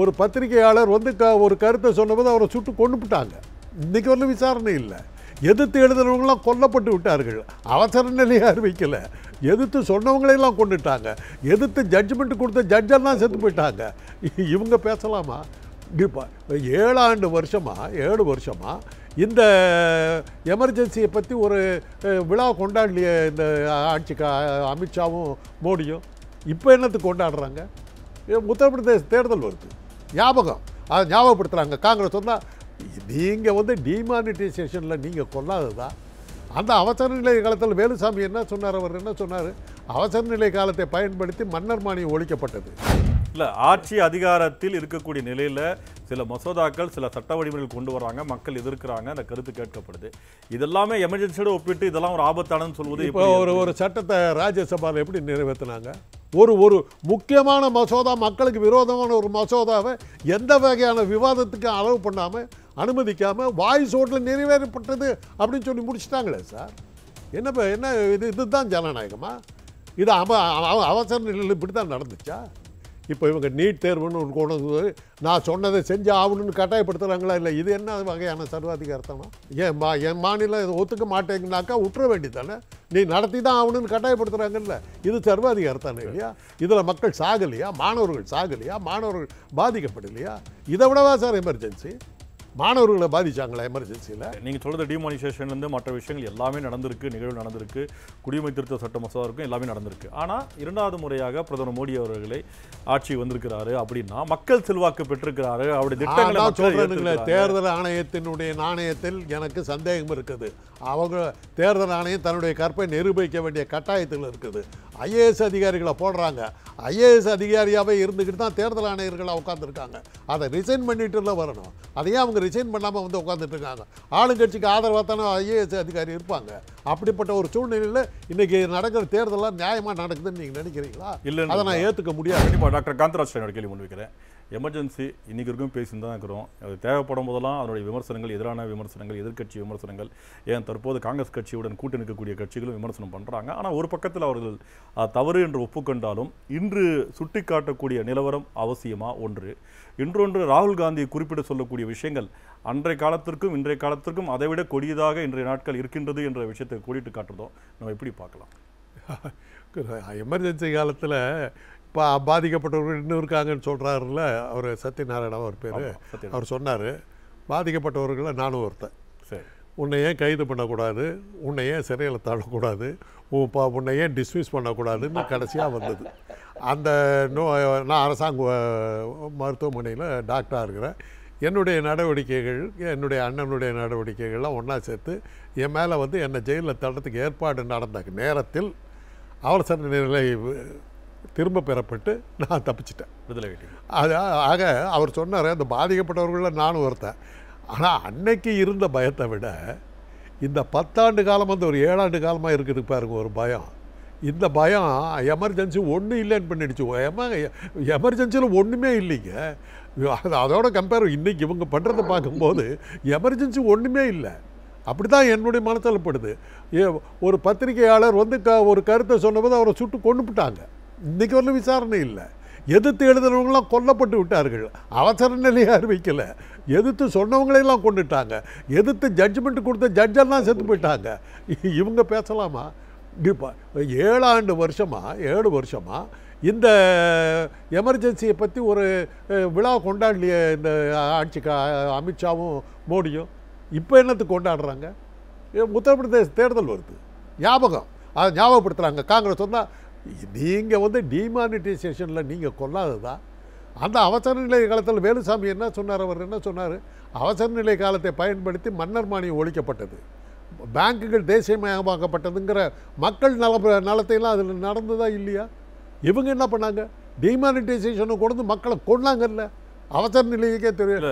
ஒரு பத்திரிகையாளர் வந்து க ஒரு கருத்தை சொன்னபோது அவரை சுட்டு கொண்டுபிட்டாங்க இன்றைக்கி வரலும் விசாரணை இல்லை எதிர்த்து எழுதுனவங்களாம் கொல்லப்பட்டு விட்டார்கள் அவசர நிலையை அறிவிக்கலை எதிர்த்து சொன்னவங்களையெல்லாம் கொண்டுட்டாங்க எதிர்த்து ஜட்ஜ்மெண்ட் கொடுத்த ஜட்ஜெல்லாம் செத்து போயிட்டாங்க இவங்க பேசலாமா இப்போ ஏழாண்டு வருஷமாக ஏழு வருஷமாக இந்த எமர்ஜென்சியை பற்றி ஒரு விழா கொண்டாடலையே இந்த ஆட்சிக்கு அமித்ஷாவும் மோடியும் இப்போ என்னத்துக்கு கொண்டாடுறாங்க உத்தரப்பிரதேச தேர்தல் வருது ஞாபகம் அதை ஞாபகப்படுத்துகிறாங்க காங்கிரஸ் சொன்னால் நீங்கள் வந்து டிமானிட்டைசேஷனில் நீங்கள் கொள்ளாததான் அந்த அவசர நிலை காலத்தில் வேலுசாமி என்ன சொன்னார் அவர் என்ன சொன்னார் அவசர நிலை காலத்தை பயன்படுத்தி மன்னர் மானியம் ஒழிக்கப்பட்டது இல்லை ஆட்சி அதிகாரத்தில் இருக்கக்கூடிய நிலையில் சில மசோதாக்கள் சில சட்ட வடிவங்கள் கொண்டு வராங்க மக்கள் எதிர்க்கிறாங்க அந்த கருத்து கேட்கப்படுது இதெல்லாமே எமர்ஜென்சியோடு ஒப்பிட்டு இதெல்லாம் ஒரு ஆபத்தானன்னு சொல்வது இப்போ ஒரு ஒரு சட்டத்தை ராஜ்யசபாவில் எப்படி நிறைவேற்றினாங்க ஒரு ஒரு முக்கியமான மசோதா மக்களுக்கு விரோதமான ஒரு மசோதாவை எந்த வகையான விவாதத்துக்கு அளவு பண்ணாமல் அனுமதிக்காமல் வாய்ஸ் ஓட்டில் நிறைவேறப்பட்டது அப்படின்னு சொல்லி முடிச்சுட்டாங்களே சார் என்ன என்ன இது இதுதான் ஜனநாயகமா இது அவ அவசர நிலையில் இப்படி தான் நடந்துச்சா இப்போ இவங்க நீட் தேர்வுன்னு ஒன்று கொண்டு வந்து நான் சொன்னதை செஞ்சு ஆகணும்னு கட்டாயப்படுத்துகிறாங்களா இல்லை இது என்ன வகையான சர்வாதிகாரத்தனா ஏன் மா என் மாநிலம் இதை ஒத்துக்க மாட்டேங்கனாக்கா உற்ற வேண்டியதானே நீ நடத்தி தான் ஆகணும்னு கட்டாயப்படுத்துகிறாங்கல்ல இது சர்வாதிகாரத்தானே இல்லையா இதில் மக்கள் சாகலையா மாணவர்கள் சாகலையா மாணவர்கள் பாதிக்கப்படலையா இதை விடவா சார் எமர்ஜென்சி மாணவர்களை பாதிச்சாங்களா எமர்ஜென்சியில் நீங்கள் சொல்கிறது டிமானிசேஷன்லேருந்து மற்ற விஷயங்கள் எல்லாமே நடந்திருக்கு நிகழ்வு நடந்திருக்கு குடியுரிமை திருத்த சட்ட மசோதா இருக்கும் எல்லாமே நடந்திருக்கு ஆனால் இரண்டாவது முறையாக பிரதமர் மோடி அவர்களை ஆட்சி வந்திருக்கிறாரு அப்படின்னா மக்கள் செல்வாக்கு பெற்றிருக்கிறாரு அப்படி திட்டங்களை தேர்தல் ஆணையத்தினுடைய நாணயத்தில் எனக்கு சந்தேகம் இருக்குது அவங்க தேர்தல் ஆணையம் தன்னுடைய கற்பை நிரூபிக்க வேண்டிய கட்டாயத்தில் இருக்குது ஐஏஎஸ் அதிகாரிகளை போடுறாங்க ஐஏஎஸ் அதிகாரியாகவே இருந்துக்கிட்டு தான் தேர்தல் ஆணையர்களாக உட்காந்துருக்காங்க அதை ரிசைன் பண்ணிட்டுல வரணும் அதையே அவங்க ரிசைன் பண்ணாமல் வந்து உட்காந்துட்டு இருக்காங்க ஆளுங்கட்சிக்கு ஆதரவாக தானே ஐஏஎஸ் அதிகாரி இருப்பாங்க அப்படிப்பட்ட ஒரு சூழ்நிலையில் இன்றைக்கி நடக்கிற தேர்தலாம் நியாயமாக நடக்குதுன்னு நீங்கள் நினைக்கிறீங்களா இல்லை அதை நான் ஏற்றுக்க முடியாது கண்டிப்பாக டாக்டர் காந்தராஜ் கேள்வி முன் வைக்கிறேன் எமர்ஜென்சி இன்றைக்கி இருக்கும் பேசின்னு தான் இருக்கிறோம் அது தேவைப்படும் போதெல்லாம் அதனுடைய விமர்சனங்கள் எதிரான விமர்சனங்கள் எதிர்கட்சி விமர்சனங்கள் ஏன் தற்போது காங்கிரஸ் கட்சியுடன் கூட்டு நிற்கக்கூடிய கட்சிகளும் விமர்சனம் பண்ணுறாங்க ஆனால் ஒரு பக்கத்தில் அவர்கள் தவறு என்று ஒப்புக்கொண்டாலும் இன்று சுட்டிக்காட்டக்கூடிய நிலவரம் அவசியமாக ஒன்று இன்றொன்று ராகுல் காந்தியை குறிப்பிட சொல்லக்கூடிய விஷயங்கள் அன்றைய காலத்திற்கும் இன்றைய காலத்திற்கும் அதைவிட கொடியதாக இன்றைய நாட்கள் இருக்கின்றது என்ற விஷயத்தை கூடிட்டு காட்டுறதும் நம்ம எப்படி பார்க்கலாம் எமர்ஜென்சி காலத்தில் இப்போ பாதிக்கப்பட்டவர்கள் இன்னும் இருக்காங்கன்னு சொல்கிறாருல அவர் சத்யநாராயணா அவர் பேர் அவர் சொன்னார் பாதிக்கப்பட்டவர்களை நானும் ஒருத்தன் சரி உன்னை ஏன் கைது பண்ணக்கூடாது உன்னை ஏன் சிறையில் தள்ளக்கூடாது உப்பா உன்னை ஏன் டிஸ்மிஸ் பண்ணக்கூடாதுன்னு கடைசியாக வந்தது அந்த நோ நான் அரசாங்க மருத்துவமனையில் டாக்டராக இருக்கிறேன் என்னுடைய நடவடிக்கைகள் என்னுடைய அண்ணனுடைய நடவடிக்கைகள்லாம் ஒன்றா சேர்த்து என் மேலே வந்து என்னை ஜெயிலில் தடுறதுக்கு ஏற்பாடு நடந்த நேரத்தில் அவசர நிலை திரும்ப பெறப்பட்டு நான் தப்பிச்சிட்டேன் விடுதலை அது ஆக அவர் சொன்னார் அந்த பாதிக்கப்பட்டவர்களில் நானும் ஒருத்தன் ஆனால் அன்னைக்கு இருந்த பயத்தை விட இந்த பத்தாண்டு காலம் வந்து ஒரு ஏழாண்டு காலமாக இருக்குது பாருங்க ஒரு பயம் இந்த பயம் எமர்ஜென்சி ஒன்றும் இல்லைன்னு பண்ணிடுச்சு எம எமர்ஜென்சியில் ஒன்றுமே இல்லைங்க அது அதோட கம்பேர் இன்றைக்கி இவங்க பண்ணுறதை பார்க்கும்போது எமர்ஜென்சி ஒன்றுமே இல்லை அப்படி தான் என்னுடைய படுது ஒரு பத்திரிகையாளர் வந்து க ஒரு கருத்தை சொன்னபோது அவரை சுட்டு கொண்டுபிட்டாங்க இன்றைக்கு வரலும் விசாரணை இல்லை எதிர்த்து எழுதுனவங்களாம் கொல்லப்பட்டு விட்டார்கள் அவசர நிலையை அறிவிக்கலை எதிர்த்து சொன்னவங்களையெல்லாம் கொண்டுட்டாங்க எதிர்த்து ஜட்ஜ்மெண்ட் கொடுத்த ஜட்ஜெல்லாம் செத்து போயிட்டாங்க இவங்க பேசலாமா இப்போ ஏழாண்டு வருஷமாக ஏழு வருஷமாக இந்த எமர்ஜென்சியை பற்றி ஒரு விழா கொண்டாடலையே இந்த ஆட்சிக்கு அமித்ஷாவும் மோடியும் இப்போ என்னத்துக்கு கொண்டாடுறாங்க உத்தரப்பிரதேச தேர்தல் வருது ஞாபகம் அதை ஞாபகப்படுத்துகிறாங்க காங்கிரஸ் சொன்னால் நீங்கள் வந்து டிமானிட்டைசேஷனில் நீங்கள் கொல்லாததா அந்த அவசர நிலை காலத்தில் வேலுசாமி என்ன சொன்னார் அவர் என்ன சொன்னார் அவசர நிலை காலத்தை பயன்படுத்தி மன்னர் மானியம் ஒழிக்கப்பட்டது பேங்குகள் தேசியமயமாக்கப்பட்டதுங்கிற மக்கள் நல நலத்தையெல்லாம் அதில் நடந்ததா இல்லையா இவங்க என்ன பண்ணாங்க டிமானிட்டைசேஷனை கொண்டு மக்களை கொண்டாங்கல்ல அவசர நிலையக்கே தெரியல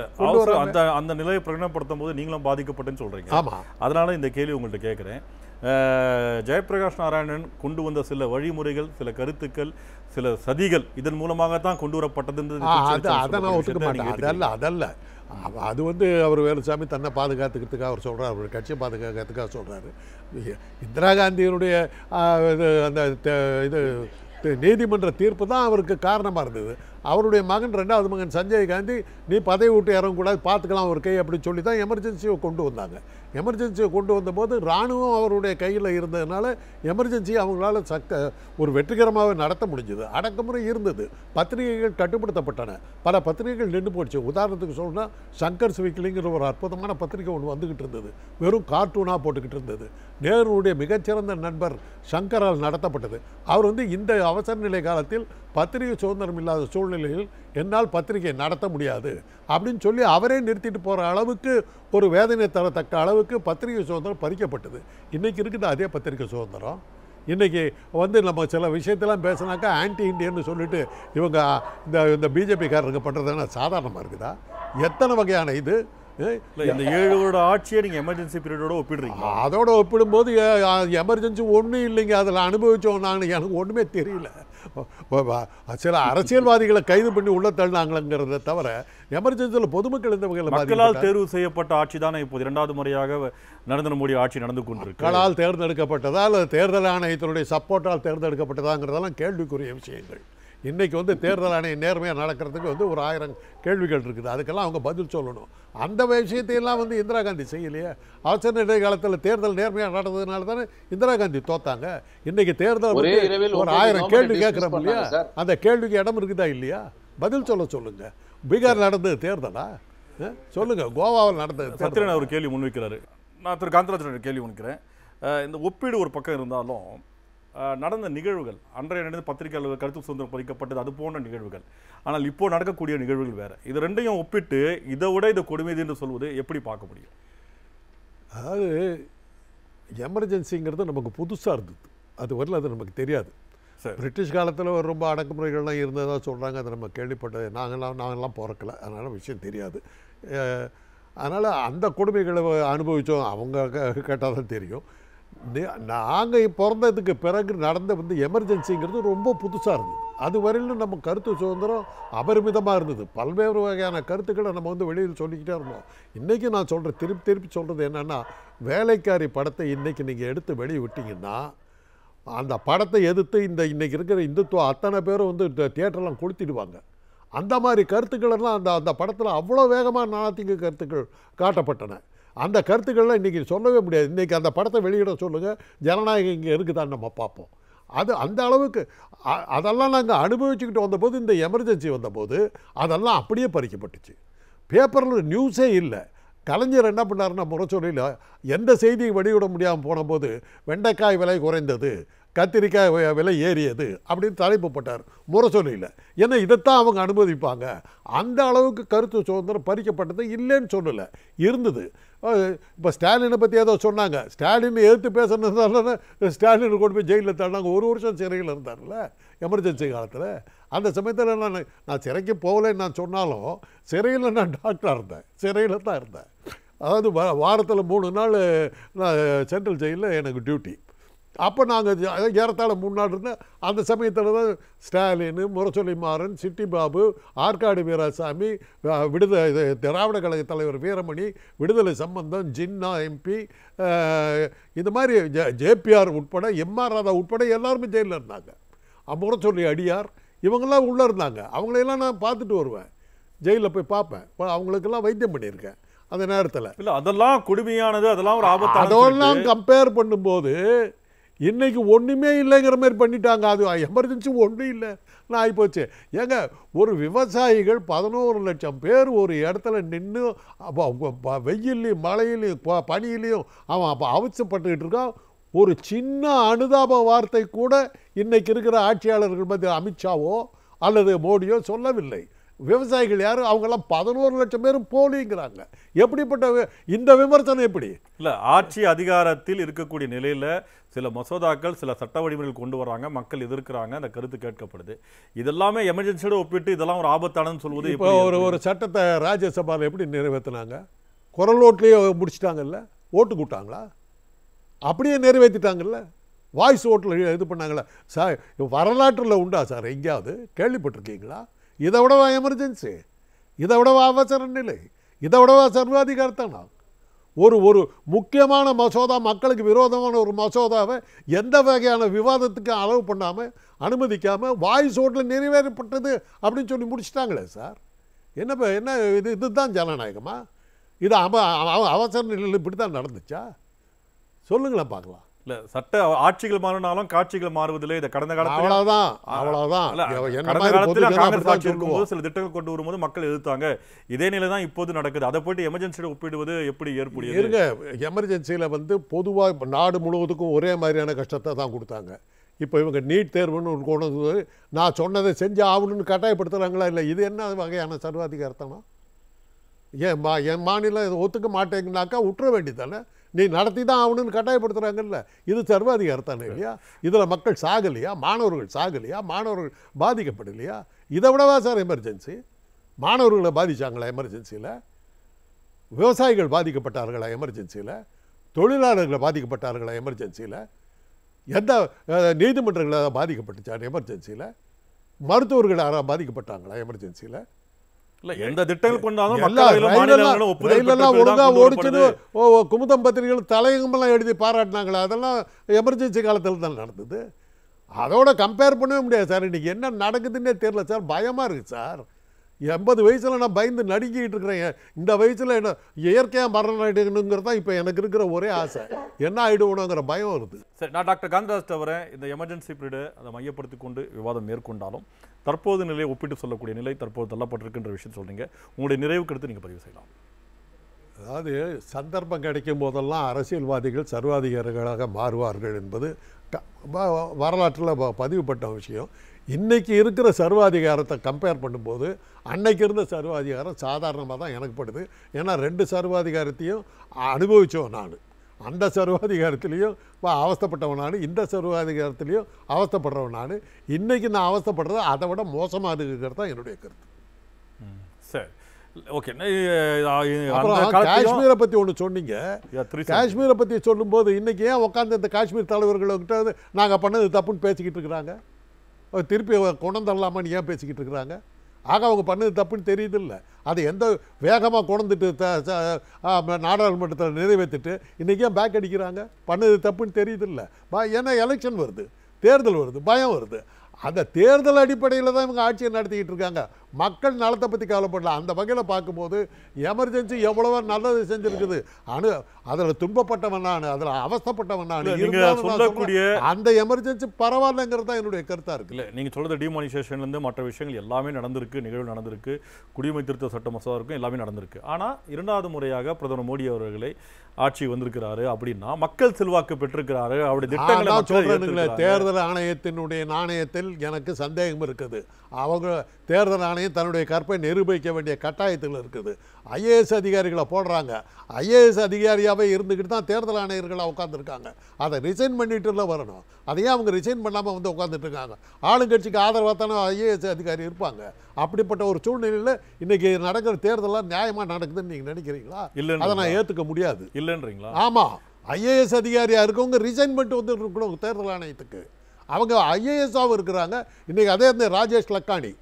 அந்த அந்த நிலையை பிரகடனப்படுத்தும் போது நீங்களும் பாதிக்கப்பட்டுன்னு சொல்கிறீங்க ஆமாம் அதனால் இந்த கேள்வி உங்கள்கிட்ட கேட்குறேன் ஜெயபிரகாஷ் நாராயணன் கொண்டு வந்த சில வழிமுறைகள் சில கருத்துக்கள் சில சதிகள் இதன் மூலமாகத்தான் கொண்டு வரப்பட்டது அதல்ல அதல்ல அது வந்து அவர் வேலுசாமி தன்னை பாதுகாத்துக்கிறதுக்காக அவர் சொல்கிறார் அவருடைய கட்சியை பாதுகாக்கிறதுக்காக சொல்கிறாரு இந்திரா காந்தியினுடைய இது அந்த இது நீதிமன்ற தீர்ப்பு தான் அவருக்கு காரணமாக இருந்தது அவருடைய மகன் ரெண்டாவது மகன் சஞ்சய் காந்தி நீ பதவி விட்டு இறங்கக்கூடாது பார்த்துக்கலாம் அவர் கை அப்படின்னு சொல்லி தான் எமர்ஜென்சியை கொண்டு வந்தாங்க எமர்ஜென்சியை கொண்டு வந்தபோது இராணுவம் அவருடைய கையில் இருந்ததுனால எமர்ஜென்சி அவங்களால சக்க ஒரு வெற்றிகரமாகவே நடத்த முடிஞ்சது அடக்குமுறை இருந்தது பத்திரிகைகள் கட்டுப்படுத்தப்பட்டன பல பத்திரிகைகள் நின்று போச்சு உதாரணத்துக்கு சொல்லணும்னா சங்கர் வீக்லிங்கிற ஒரு அற்புதமான பத்திரிகை ஒன்று வந்துக்கிட்டு இருந்தது வெறும் கார்ட்டூனாக போட்டுக்கிட்டு இருந்தது நேருடைய மிகச்சிறந்த நண்பர் சங்கரால் நடத்தப்பட்டது அவர் வந்து இந்த அவசர நிலை காலத்தில் பத்திரிகை சுதந்திரம் இல்லாத சூழ்நிலையில் என்னால் பத்திரிகை நடத்த முடியாது அப்படின்னு சொல்லி அவரே நிறுத்திட்டு போகிற அளவுக்கு ஒரு வேதனை தரத்தக்க அளவுக்கு பத்திரிகை சுதந்திரம் பறிக்கப்பட்டது இன்றைக்கி இருக்குது அதே பத்திரிகை சுதந்திரம் இன்றைக்கி வந்து நம்ம சில விஷயத்தெல்லாம் பேசினாக்கா ஆன்டி இண்டியன்னு சொல்லிட்டு இவங்க இந்த இந்த பிஜேபிக்காரருக்கு பண்ணுறதுன்னா சாதாரணமாக இருக்குதா எத்தனை வகையான இது இந்த ஏழு வருட ஆட்சியை நீங்கள் எமர்ஜென்சி பீரியடோட ஒப்பிடுறீங்க அதோட ஒப்பிடும்போது எமர்ஜென்சி ஒன்றும் இல்லைங்க அதில் அனுபவித்தோம் நாங்கள் எனக்கு ஒன்றுமே தெரியல சில அரசியல்வாதிகளை கைது பண்ணி உள்ள தள்ளினாங்களங்கிறத தவிர எமர்ஜென்சியில் பொதுமக்கள் இந்த வகையில் மக்களால் தேர்வு செய்யப்பட்ட ஆட்சி தானே இப்போது இரண்டாவது முறையாக நரேந்திர மோடி ஆட்சி நடந்து கொண்டிருக்கு மக்களால் தேர்ந்தெடுக்கப்பட்டதா அல்லது தேர்தல் ஆணையத்தினுடைய சப்போர்ட்டால் தேர்ந்தெடுக்கப்பட்டதாங்கிறதெல்லாம் கேள்விக்குரிய விஷயங்கள் இன்றைக்கி வந்து தேர்தல் ஆணையம் நேர்மையாக நடக்கிறதுக்கு வந்து ஒரு ஆயிரம் கேள்விகள் இருக்குது அதுக்கெல்லாம் அவங்க பதில் சொல்லணும் அந்த விஷயத்தையெல்லாம் வந்து இந்திரா காந்தி செய்யலையே அவசர காலத்தில் தேர்தல் நேர்மையாக நடந்ததுனால தானே இந்திரா காந்தி தோத்தாங்க இன்றைக்கி தேர்தல் ஒரு ஆயிரம் கேள்வி கேட்குறோம் இல்லையா அந்த கேள்விக்கு இடம் இருக்குதா இல்லையா பதில் சொல்ல சொல்லுங்கள் பீகார் நடந்தது தேர்தலா சொல்லுங்க கோவாவில் நடந்தது சத்யநாதன் ஒரு கேள்வி முன்வைக்கிறாரு நான் திரு காந்தராஜன் கேள்வி முன்வைக்கிறேன் இந்த ஒப்பீடு ஒரு பக்கம் இருந்தாலும் நடந்த நிகழ்வுகள் அன்றைய நடந்த பத்திரிகையாளர் கருத்து சுதந்திரம் பதிக்கப்பட்டது அது போன்ற நிகழ்வுகள் ஆனால் இப்போது நடக்கக்கூடிய நிகழ்வுகள் வேறு இது ரெண்டையும் ஒப்பிட்டு இதை விட இது கொடுமை என்று சொல்வது எப்படி பார்க்க முடியும் அதாவது எமர்ஜென்சிங்கிறது நமக்கு புதுசாக இருந்தது அது வரல அது நமக்கு தெரியாது பிரிட்டிஷ் காலத்தில் ரொம்ப அடக்குமுறைகள்லாம் இருந்ததாக சொல்கிறாங்க அதை நம்ம கேள்விப்பட்டது நாங்களாம் நாங்களாம் பிறக்கல அதனால் விஷயம் தெரியாது அதனால் அந்த கொடுமைகளை அனுபவித்தோம் அவங்க கேட்டால் தான் தெரியும் நாங்கள் பிறந்ததுக்கு பிறகு நடந்த வந்து எமர்ஜென்சிங்கிறது ரொம்ப புதுசாக இருந்தது அது வரையிலும் நம்ம கருத்து சுதந்திரம் அபரிமிதமாக இருந்தது பல்வேறு வகையான கருத்துக்களை நம்ம வந்து வெளியில் சொல்லிக்கிட்டே இருந்தோம் இன்றைக்கி நான் சொல்கிற திருப்பி திருப்பி சொல்கிறது என்னென்னா வேலைக்காரி படத்தை இன்றைக்கி நீங்கள் எடுத்து வெளியிட்டிங்கன்னா அந்த படத்தை எதிர்த்து இந்த இன்றைக்கி இருக்கிற இந்துத்துவம் அத்தனை பேரும் வந்து தியேட்டர்லாம் கொடுத்துடுவாங்க அந்த மாதிரி கருத்துக்களெல்லாம் அந்த அந்த படத்தில் அவ்வளோ வேகமாக நாத்திங்க கருத்துக்கள் காட்டப்பட்டன அந்த கருத்துக்கள்லாம் இன்றைக்கி சொல்லவே முடியாது இன்றைக்கி அந்த படத்தை வெளியிட சொல்லுங்கள் ஜனநாயகம் இங்கே இருக்குதான்னு நம்ம பார்ப்போம் அது அந்த அளவுக்கு அதெல்லாம் நாங்கள் அனுபவிச்சுக்கிட்டு வந்தபோது இந்த எமர்ஜென்சி வந்தபோது அதெல்லாம் அப்படியே பறிக்கப்பட்டுச்சு பேப்பரில் நியூஸே இல்லை கலைஞர் என்ன பண்ணாருன்னா முறை சொல்லியில் எந்த செய்தியை வெளியிட முடியாமல் போனபோது வெண்டைக்காய் விலை குறைந்தது கத்திரிக்காய் விலை ஏறியது அப்படின்னு தலைப்பு போட்டார் சொல்லியில் ஏன்னா இதைத்தான் அவங்க அனுமதிப்பாங்க அந்த அளவுக்கு கருத்து சுதந்திரம் பறிக்கப்பட்டது இல்லைன்னு சொல்லலை இருந்தது இப்போ ஸ்டாலினை பற்றி ஏதோ சொன்னாங்க ஸ்டாலின் எதிர்த்து பேசுனதுனால ஸ்டாலினை கொண்டு போய் ஜெயிலில் தள்ளாங்க ஒரு வருஷம் சிறையில் இருந்தார்ல எமர்ஜென்சி காலத்தில் அந்த சமயத்தில் நான் நான் சிறைக்கு போகலன்னு நான் சொன்னாலும் சிறையில் நான் டாக்டராக இருந்தேன் சிறையில் தான் இருந்தேன் அதாவது வாரத்தில் மூணு நாள் நான் சென்ட்ரல் ஜெயிலில் எனக்கு டியூட்டி அப்போ நாங்கள் ஏறத்தாழ மூணு நாள் இருந்தால் அந்த சமயத்தில் தான் ஸ்டாலின் முரசொலி மாறன் சிட்டி பாபு ஆற்காடு வீராசாமி இது திராவிட கழக தலைவர் வீரமணி விடுதலை சம்பந்தம் ஜின்னா எம்பி இந்த மாதிரி ஜ ஜேபிஆர் உட்பட எம்ஆர் ராதா உட்பட எல்லாருமே ஜெயிலில் இருந்தாங்க முரசொலி அடியார் இவங்கெல்லாம் உள்ளே இருந்தாங்க அவங்களையெல்லாம் நான் பார்த்துட்டு வருவேன் ஜெயிலில் போய் பார்ப்பேன் அவங்களுக்கெல்லாம் வைத்தியம் பண்ணியிருக்கேன் அந்த நேரத்தில் இல்லை அதெல்லாம் கொடுமையானது அதெல்லாம் ஒரு ஆபத்து அதெல்லாம் கம்பேர் பண்ணும்போது இன்றைக்கி ஒன்றுமே இல்லைங்கிற மாதிரி பண்ணிட்டாங்க அது எமர்ஜென்சி ஒன்றும் இல்லை நான் ஆகிப்போச்சு ஏங்க ஒரு விவசாயிகள் பதினோரு லட்சம் பேர் ஒரு இடத்துல நின்று அப்போ வெயில்லையும் மழையிலையும் பனியிலையும் அவன் அப்போ அவசியப்பட்டுக்கிட்டு இருக்கான் ஒரு சின்ன அனுதாப வார்த்தை கூட இன்றைக்கி இருக்கிற ஆட்சியாளர்கள் மத்திய அமித்ஷாவோ அல்லது மோடியோ சொல்லவில்லை விவசாயிகள் யாரும் அவங்கெல்லாம் பதினோரு லட்சம் பேரும் போலிங்கிறாங்க எப்படிப்பட்ட இந்த விமர்சனம் எப்படி இல்லை ஆட்சி அதிகாரத்தில் இருக்கக்கூடிய நிலையில் சில மசோதாக்கள் சில சட்ட வடிவங்கள் கொண்டு வராங்க மக்கள் எதிர்க்கிறாங்க அந்த கருத்து கேட்கப்படுது இதெல்லாமே எமர்ஜென்சியோட ஒப்பிட்டு இதெல்லாம் ஒரு ஆபத்தானன்னு சொல்வது இப்போ ஒரு ஒரு சட்டத்தை ராஜ்யசபாவில் எப்படி நிறைவேற்றினாங்க குரல் ஓட்லேயே முடிச்சிட்டாங்கல்ல ஓட்டு கூட்டாங்களா அப்படியே நிறைவேற்றிட்டாங்கல்ல வாய்ஸ் ஓட்டில் இது பண்ணாங்களா சார் வரலாற்றில் உண்டா சார் எங்கேயாவது கேள்விப்பட்டிருக்கீங்களா இதை எமர்ஜென்சி இதை அவசர நிலை இதை விடவா சர்வாதிகாரத்தானா ஒரு ஒரு முக்கியமான மசோதா மக்களுக்கு விரோதமான ஒரு மசோதாவை எந்த வகையான விவாதத்துக்கு அளவு பண்ணாமல் அனுமதிக்காமல் வாய் சோட்டில் நிறைவேறப்பட்டது அப்படின்னு சொல்லி முடிச்சிட்டாங்களே சார் என்னப்பா என்ன இது இதுதான் ஜனநாயகமா இது அவசர நிலையில் இப்படி தான் நடந்துச்சா சொல்லுங்களேன் பார்க்கலாம் இல்ல சட்ட ஆட்சிகள் மாறினாலும் காட்சிகள் மாறுவதில்லை கடந்த அவ்வளவுதான் சில திட்டங்கள் கொண்டு வரும்போது மக்கள் இதே நிலை தான் இப்போது நடக்குது அதை போயிட்டு எமர்ஜென்சியோட ஒப்பிடுவது எப்படி வந்து நாடு முழுவதுக்கும் ஒரே மாதிரியான கஷ்டத்தை தான் கொடுத்தாங்க இப்போ இவங்க நீட் தேர்வுன்னு நான் சொன்னதை செஞ்சு ஆகணும்னு இது என்ன வகையான என் மா என் மாநிலம் இதை ஒத்துக்க மாட்டேங்கனாக்கா உற்ற வேண்டியதானே நீ நடத்தி தான் ஆகணும்னு கட்டாயப்படுத்துகிறாங்கல்ல இது சர்வாதிகாரம் தானே இல்லையா இதில் மக்கள் சாகலையா மாணவர்கள் சாகலையா மாணவர்கள் பாதிக்கப்படலையா இதை விடவா சார் எமர்ஜென்சி மாணவர்களை பாதித்தாங்களா எமர்ஜென்சியில் விவசாயிகள் பாதிக்கப்பட்டார்களா எமர்ஜென்சியில் தொழிலாளர்களை பாதிக்கப்பட்டார்களா எமர்ஜென்சியில் எந்த நீதிமன்றங்களாக பாதிக்கப்பட்டுச்சா எமர்ஜென்சியில் மருத்துவர்கள் யாராவது பாதிக்கப்பட்டாங்களா எமர்ஜென்சியில் எந்த திட்டங்கள் கொண்டாலும் ரயிலெல்லாம் ஒழுங்கா ஓடிச்சுன்னு ஓ குமுதம் பத்திரிகைகள் தலையங்கமெல்லாம் எழுதி பாராட்டினாங்களே அதெல்லாம் எமர்ஜென்சி காலத்தில் தான் நடந்தது அதோட கம்பேர் பண்ணவே முடியாது சார் இன்றைக்கி என்ன நடக்குதுன்னே தெரில சார் பயமாக இருக்குது சார் எண்பது வயசில் நான் பயந்து நடிக்கிட்டு இருக்கிறேன் இந்த வயசில் என்ன இயற்கையாக மரணம் ஆகிடுங்கிறது தான் இப்போ எனக்கு இருக்கிற ஒரே ஆசை என்ன ஆகிடுவோங்கிற பயம் வருது சரி நான் டாக்டர் காந்திராஜ் தவிர இந்த எமர்ஜென்சி பீரியடு அதை மையப்படுத்தி கொண்டு விவாதம் மேற்கொண்டாலும் தற்போது நிலை ஒப்பிட்டு சொல்லக்கூடிய நிலை தற்போது தள்ளப்பட்டிருக்குன்ற விஷயம் சொல்கிறீங்க உங்களுடைய நிறைவு கருத்து நீங்கள் பதிவு செய்யலாம் அதாவது சந்தர்ப்பம் கிடைக்கும் போதெல்லாம் அரசியல்வாதிகள் சர்வாதிகாரிகளாக மாறுவார்கள் என்பது வரலாற்றில் பதிவுபட்ட விஷயம் இன்றைக்கி இருக்கிற சர்வாதிகாரத்தை கம்பேர் பண்ணும்போது அன்னைக்கு இருந்த சர்வாதிகாரம் சாதாரணமாக தான் எனக்கு படுது ஏன்னா ரெண்டு சர்வாதிகாரத்தையும் அனுபவித்தோம் நான் அந்த சர்வாதிகாரத்துலேயும் இப்போ அவஸ்தப்பட்டவன் நான் இந்த சர்வாதிகாரத்துலேயும் அவஸ்தப்படுறவன் நான் இன்றைக்கி நான் அவஸ்தப்படுறது அதை விட மோசமாக இருக்கிறது தான் என்னுடைய கருத்து சரி ஓகே காஷ்மீரை பற்றி ஒன்று சொன்னீங்க காஷ்மீரை பற்றி சொல்லும்போது இன்றைக்கி ஏன் உட்காந்து இந்த காஷ்மீர் தலைவர்கள்கிட்ட நாங்கள் பண்ணது தப்புன்னு பேசிக்கிட்டு இருக்கிறாங்க திருப்பி கொண்டு வரலாமான்னு ஏன் பேசிக்கிட்டு இருக்கிறாங்க ஆக அவங்க பண்ணது தப்புன்னு தெரியுதில்ல அதை எந்த வேகமாக கொண்டுட்டு நாடாளுமன்றத்தில் நிறைவேற்றிட்டு இன்றைக்கி ஏன் பேக் அடிக்கிறாங்க பண்ணது தப்புன்னு தெரியுதில்ல பா ஏன்னா எலெக்ஷன் வருது தேர்தல் வருது பயம் வருது அந்த தேர்தல் அடிப்படையில் தான் இவங்க ஆட்சியை நடத்திக்கிட்டு இருக்காங்க மக்கள் நலத்தை பற்றி கவலைப்படல அந்த வகையில் பார்க்கும்போது எமர்ஜென்சி எவ்வளவோ நல்லது செஞ்சுருக்குது அணு அதில் துன்பப்பட்டவன் நான் அதில் அவஸ்தப்பட்டவன் நான் அந்த எமர்ஜென்சி பரவாயில்லைங்கிறது தான் என்னுடைய கருத்தாக இருக்குது இல்லை நீங்கள் சொல்கிறது டிமானிசேஷன்லேருந்து மற்ற விஷயங்கள் எல்லாமே நடந்திருக்கு நிகழ்வு நடந்திருக்கு குடிமை திருத்த சட்ட மசோதா இருக்கும் எல்லாமே நடந்திருக்கு ஆனால் இரண்டாவது முறையாக பிரதமர் மோடி அவர்களை ஆட்சி வந்திருக்கிறாரு அப்படின்னா மக்கள் செல்வாக்கு பெற்றிருக்கிறாரு அவருடைய திட்டங்களை தேர்தல் ஆணையத்தினுடைய நாணயத்தில் எனக்கு சந்தேகம் இருக்குது அவங்க தேர்தல் ஆணையம் ஆணையம் தன்னுடைய கற்பை நிரூபிக்க வேண்டிய கட்டாயத்தில் இருக்குது ஐஏஎஸ் அதிகாரிகளை போடுறாங்க ஐஏஎஸ் அதிகாரியாகவே இருந்துக்கிட்டு தான் தேர்தல் ஆணையர்களாக உட்காந்துருக்காங்க அதை ரிசைன் பண்ணிட்டுல வரணும் அதையே அவங்க ரிசைன் பண்ணாமல் வந்து உட்காந்துட்ருக்காங்க ஆளுங்கட்சிக்கு ஆதரவாக தானே ஐஏஎஸ் அதிகாரி இருப்பாங்க அப்படிப்பட்ட ஒரு சூழ்நிலையில் இன்றைக்கி நடக்கிற தேர்தலாம் நியாயமாக நடக்குதுன்னு நீங்கள் நினைக்கிறீங்களா இல்லை அதை நான் ஏற்றுக்க முடியாது இல்லைன்றீங்களா ஆமாம் ஐஏஎஸ் அதிகாரியாக இருக்கவங்க ரிசைன் பண்ணிட்டு வந்துட்டு இருக்கணும் தேர்தல் ஆணையத்துக்கு அவங்க ஐஏஎஸ்ஸாகவும் இருக்கிறாங்க இன்றைக்கி அதே வந்து ராஜேஷ் லக்கானி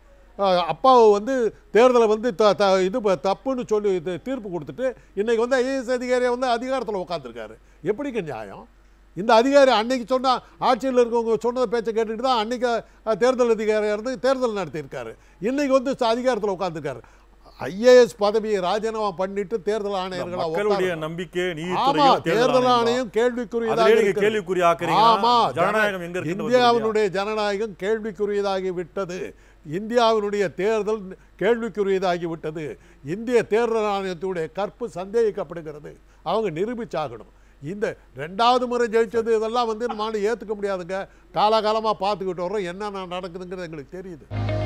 அப்பாவை வந்து தேர்தலை வந்து த த இது தப்புன்னு சொல்லி இது தீர்ப்பு கொடுத்துட்டு இன்றைக்கி வந்து ஐஏஎஸ் அதிகாரியை வந்து அதிகாரத்தில் உட்காந்துருக்காரு எப்படிங்க நியாயம் இந்த அதிகாரி அன்னைக்கு சொன்னால் ஆட்சியில் இருக்கவங்க சொன்னதை பேச்சை கேட்டுட்டு தான் அன்னைக்கு தேர்தல் அதிகாரியாக இருந்து தேர்தல் நடத்தியிருக்காரு இன்றைக்கி வந்து அதிகாரத்தில் உட்காந்துருக்காரு ஐஏஎஸ் பதவியை ராஜினாமா பண்ணிட்டு தேர்தல் ஆணையர்களாக நம்பிக்கை தேர்தல் ஆணையம் கேள்விக்குரியதாக கேள்விக்குறியாக்குறீங்க ஆமா ஜனநாயகம் இந்தியாவினுடைய ஜனநாயகம் கேள்விக்குரியதாகி விட்டது இந்தியாவினுடைய தேர்தல் கேள்விக்குரியதாகிவிட்டது இந்திய தேர்தல் ஆணையத்துடைய கற்பு சந்தேகிக்கப்படுகிறது அவங்க நிரூபிச்சாகணும் இந்த ரெண்டாவது முறை ஜெயித்தது இதெல்லாம் வந்து நம்மளால் ஏற்றுக்க முடியாதுங்க காலகாலமாக பார்த்துக்கிட்டு வரோம் என்னென்ன நடக்குதுங்கிறது எங்களுக்கு தெரியுது